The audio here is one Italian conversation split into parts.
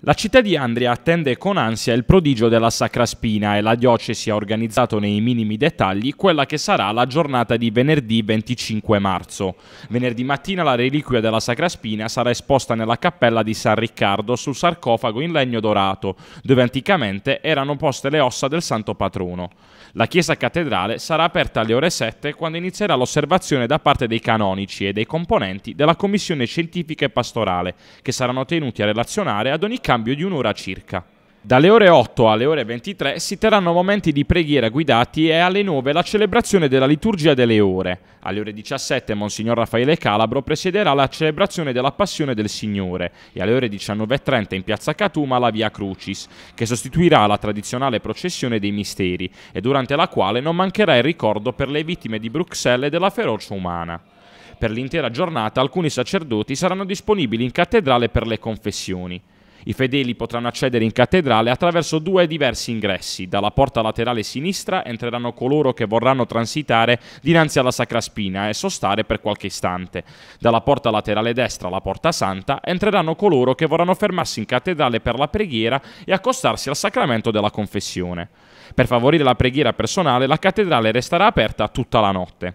La città di Andria attende con ansia il prodigio della Sacra Spina e la diocesi ha organizzato nei minimi dettagli quella che sarà la giornata di venerdì 25 marzo. Venerdì mattina la reliquia della Sacra Spina sarà esposta nella cappella di San Riccardo sul sarcofago in legno dorato, dove anticamente erano poste le ossa del santo patrono. La chiesa cattedrale sarà aperta alle ore 7 quando inizierà l'osservazione da parte dei canonici e dei componenti della commissione scientifica e pastorale, che saranno tenuti a relazionare ad ogni caso scambio di un'ora circa. Dalle ore 8 alle ore 23 si terranno momenti di preghiera guidati e alle 9 la celebrazione della liturgia delle ore. Alle ore 17 Monsignor Raffaele Calabro presiederà la celebrazione della Passione del Signore e alle ore 19.30 in piazza Catuma la Via Crucis, che sostituirà la tradizionale processione dei misteri e durante la quale non mancherà il ricordo per le vittime di Bruxelles e della ferocia umana. Per l'intera giornata alcuni sacerdoti saranno disponibili in cattedrale per le confessioni. I fedeli potranno accedere in cattedrale attraverso due diversi ingressi. Dalla porta laterale sinistra entreranno coloro che vorranno transitare dinanzi alla Sacra Spina e sostare per qualche istante. Dalla porta laterale destra, la Porta Santa, entreranno coloro che vorranno fermarsi in cattedrale per la preghiera e accostarsi al sacramento della confessione. Per favorire la preghiera personale, la cattedrale resterà aperta tutta la notte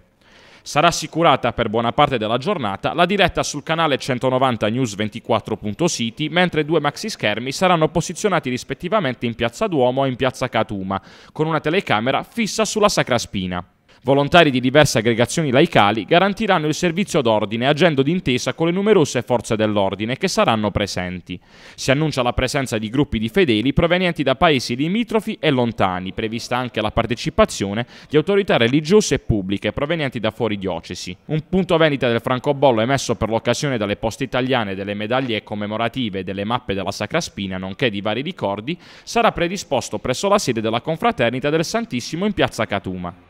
sarà assicurata per buona parte della giornata la diretta sul canale 190 News24.City, mentre due maxi schermi saranno posizionati rispettivamente in Piazza Duomo e in Piazza Catuma, con una telecamera fissa sulla Sacra Spina. Volontari di diverse aggregazioni laicali garantiranno il servizio d'ordine agendo d'intesa con le numerose forze dell'ordine che saranno presenti. Si annuncia la presenza di gruppi di fedeli provenienti da paesi limitrofi e lontani, prevista anche la partecipazione di autorità religiose e pubbliche provenienti da fuori diocesi. Un punto vendita del francobollo emesso per l'occasione dalle poste italiane delle medaglie commemorative e delle mappe della Sacra Spina, nonché di vari ricordi, sarà predisposto presso la sede della confraternita del Santissimo in piazza Catuma.